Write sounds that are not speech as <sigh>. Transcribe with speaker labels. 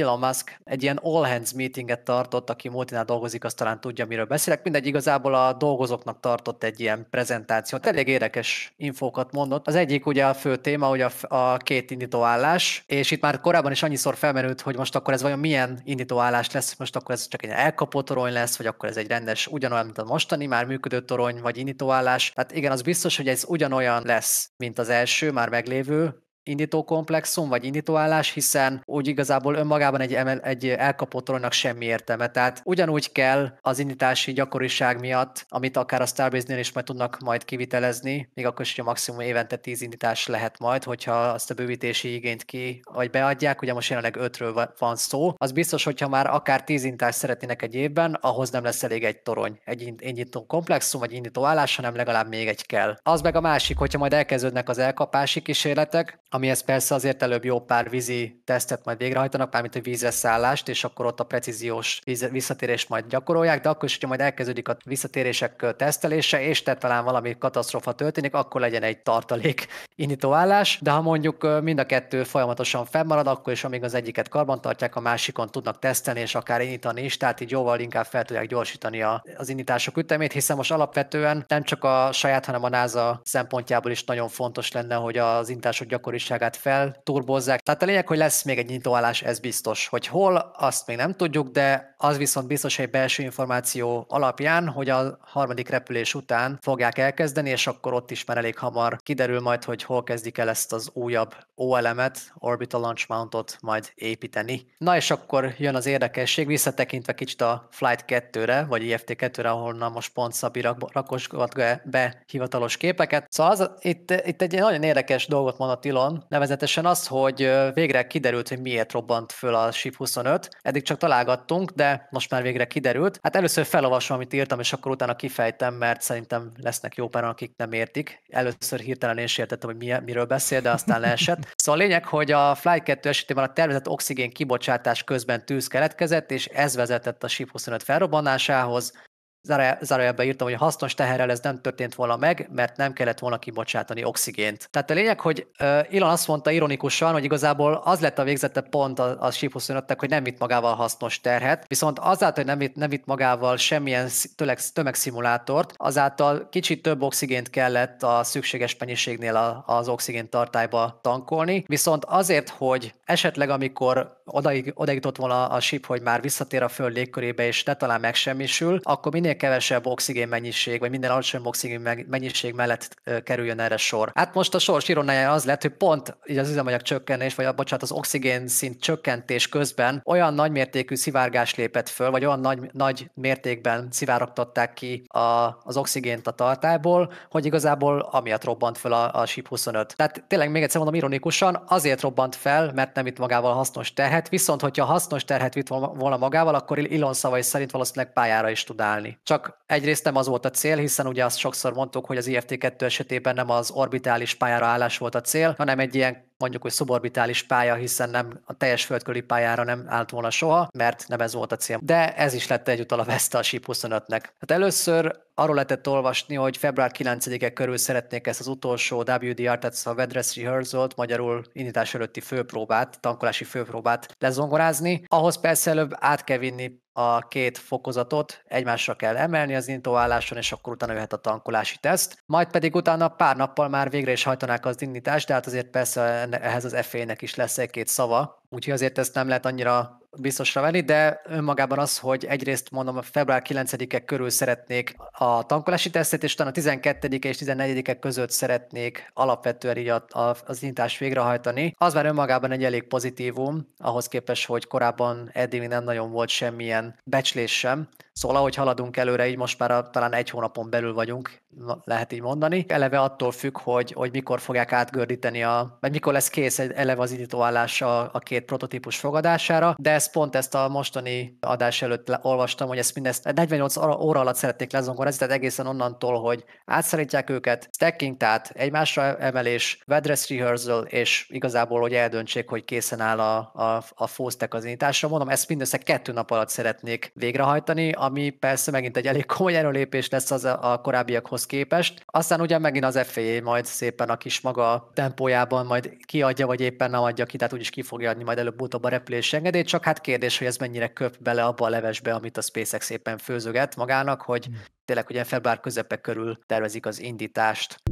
Speaker 1: Elon Musk egy ilyen all hands meetinget tartott, aki multinál dolgozik, azt talán tudja, miről beszélek. Mindegy, igazából a dolgozóknak tartott egy ilyen prezentációt. Elég érdekes infókat mondott. Az egyik ugye a fő téma, hogy a, a két indítóállás, és itt már korábban is annyiszor felmerült, hogy most akkor ez vajon milyen indítóállás lesz, most akkor ez csak egy elkapott torony lesz, vagy akkor ez egy rendes ugyanolyan, mint a mostani, már működő torony, vagy indítóállás. Tehát igen, az biztos, hogy ez ugyanolyan lesz, mint az első, már meglévő, indító komplexum, vagy indítóállás, hiszen úgy igazából önmagában egy, emel egy elkapott rollnak semmi értelme. Tehát ugyanúgy kell az indítási gyakoriság miatt, amit akár a Starbase-nél is majd tudnak majd kivitelezni, még akkor is, hogy a maximum évente 10 indítás lehet majd, hogyha azt a bővítési igényt ki, vagy beadják, ugye most jelenleg 5-ről van szó, az biztos, hogyha már akár 10 indítást szeretnének egy évben, ahhoz nem lesz elég egy torony, egy indító komplexum, vagy indító állás, hanem legalább még egy kell. Az meg a másik, hogyha majd elkezdődnek az elkapási kísérletek, amihez persze azért előbb jó pár vízi tesztet majd végrehajtanak, mármint a vízre szállást, és akkor ott a precíziós víz, visszatérést majd gyakorolják, de akkor is, hogyha majd elkezdődik a visszatérések tesztelése, és tehát talán valami katasztrofa történik, akkor legyen egy tartalék indítóállás, de ha mondjuk mind a kettő folyamatosan fennmarad, akkor is amíg az egyiket karbantartják, a másikon tudnak tesztelni, és akár indítani is, tehát így jóval inkább fel tudják gyorsítani a, az indítások ütemét, hiszen most alapvetően nem csak a saját, hanem a NASA szempontjából is nagyon fontos lenne, hogy az indítások gyakori hatékonyságát felturbozzák. Tehát a lényeg, hogy lesz még egy nyitóállás, ez biztos. Hogy hol, azt még nem tudjuk, de az viszont biztos egy belső információ alapján, hogy a harmadik repülés után fogják elkezdeni, és akkor ott is már elég hamar kiderül majd, hogy hol kezdik el ezt az újabb OLM-et, Orbital Launch Mountot majd építeni. Na és akkor jön az érdekesség, visszatekintve kicsit a Flight 2-re, vagy IFT 2-re, ahonnan most pont Szabi rakosgat be hivatalos képeket. Szóval az, itt, itt egy nagyon érdekes dolgot mondott Ilon, van, nevezetesen az, hogy végre kiderült, hogy miért robbant föl a SIP 25. Eddig csak találgattunk, de most már végre kiderült. Hát először felolvasom, amit írtam, és akkor utána kifejtem, mert szerintem lesznek jó pár, akik nem értik. Először hirtelen én értettem, hogy mi, miről beszél, de aztán leesett. <laughs> Szóval a lényeg, hogy a Fly 2 esetében a tervezett oxigén kibocsátás közben tűz keletkezett, és ez vezetett a SIP 25 felrobbanásához zárójelben írtam, hogy a hasznos teherrel ez nem történt volna meg, mert nem kellett volna kibocsátani oxigént. Tehát a lényeg, hogy Ilan azt mondta ironikusan, hogy igazából az lett a végzete pont a, a SIP 25 hogy nem vitt magával hasznos terhet, viszont azáltal, hogy nem vitt, nem vitt magával semmilyen tömegszimulátort, azáltal kicsit több oxigént kellett a szükséges mennyiségnél az oxigén tartályba tankolni, viszont azért, hogy esetleg amikor odaig, odaig jutott volna a síp, hogy már visszatér a föld légkörébe, és ne talán megsemmisül, akkor minél kevesebb oxigén mennyiség, vagy minden alacsonyabb oxigén mennyiség mellett kerüljön erre sor. Hát most a sor sironája az lett, hogy pont így az üzemanyag csökkenés, vagy a, bocsánat, az oxigén szint csökkentés közben olyan nagymértékű szivárgás lépett föl, vagy olyan nagy, nagy mértékben szivárogtatták ki a, az oxigént a tartályból, hogy igazából amiatt robbant föl a, a SIP 25. Tehát tényleg még egyszer mondom ironikusan, azért robbant fel, mert nem itt magával hasznos tehet, terhet, viszont hogyha hasznos terhet vitt volna magával, akkor Ilon szavai szerint valószínűleg pályára is tud állni. Csak egyrészt nem az volt a cél, hiszen ugye azt sokszor mondtuk, hogy az IFT2 esetében nem az orbitális pályára állás volt a cél, hanem egy ilyen mondjuk, hogy szuborbitális pálya, hiszen nem a teljes földköli pályára nem állt volna soha, mert nem ez volt a cél. De ez is lett egyúttal a a Ship 25-nek. Hát először arról lehetett olvasni, hogy február 9-e körül szeretnék ezt az utolsó WDR, tehát a Vedress rehearsal magyarul indítás előtti főpróbát, tankolási főpróbát lezongorázni. Ahhoz persze előbb át kell vinni a két fokozatot egymásra kell emelni az intóálláson, és akkor utána jöhet a tankolási teszt. Majd pedig utána pár nappal már végre is hajtanák az indítást, de hát azért persze ehhez az FA-nek is lesz egy-két szava, úgyhogy azért ezt nem lehet annyira biztosra venni, de önmagában az, hogy egyrészt mondom, a február 9-e körül szeretnék a tankolási tesztet, és utána a 12 -e és 14 -e között szeretnék alapvetően így a, a, az nyitást végrehajtani. Az már önmagában egy elég pozitívum, ahhoz képest, hogy korábban eddig nem nagyon volt semmilyen becslés sem Szóval ahogy haladunk előre, így most már a, talán egy hónapon belül vagyunk, lehet így mondani. Eleve attól függ, hogy, hogy mikor fogják átgördíteni, a, vagy mikor lesz kész eleve az indítóállás a, a két prototípus fogadására, de ezt pont ezt a mostani adás előtt le, olvastam, hogy ezt mindezt 48 óra alatt szeretnék lezongorázni, tehát egészen onnantól, hogy átszállítják őket, stacking, tehát egymásra emelés, vedress rehearsal, és igazából, hogy eldöntsék, hogy készen áll a, a, a full az indításra. Mondom, ezt mindössze kettő nap alatt szeretnék végrehajtani, ami persze megint egy elég komoly erőlépés lesz az a korábbiakhoz képest. Aztán ugye megint az FA majd szépen a kis maga tempójában majd kiadja, vagy éppen nem adja ki, tehát úgyis ki fogja adni majd előbb-utóbb a repülés engedélyt, csak hát kérdés, hogy ez mennyire köp bele abba a levesbe, amit a SpaceX éppen főzöget magának, hogy hmm. tényleg ugye február közepe körül tervezik az indítást.